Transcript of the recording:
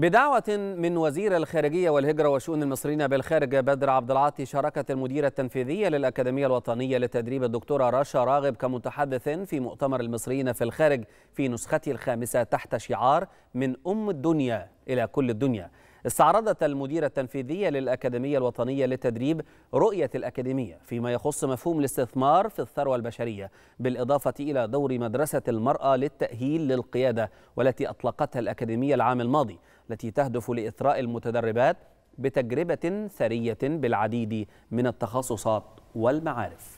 بدعوة من وزير الخارجية والهجرة وشؤون المصريين بالخارج بدر عبد العاطي شاركت المديرة التنفيذية للأكاديمية الوطنية للتدريب الدكتورة رشا راغب كمتحدث في مؤتمر المصريين في الخارج في نسخته الخامسة تحت شعار من أم الدنيا إلى كل الدنيا استعرضت المديرة التنفيذية للأكاديمية الوطنية للتدريب رؤية الأكاديمية فيما يخص مفهوم الاستثمار في الثروة البشرية بالإضافة إلى دور مدرسة المرأة للتأهيل للقيادة والتي أطلقتها الأكاديمية العام الماضي التي تهدف لإثراء المتدربات بتجربة ثرية بالعديد من التخصصات والمعارف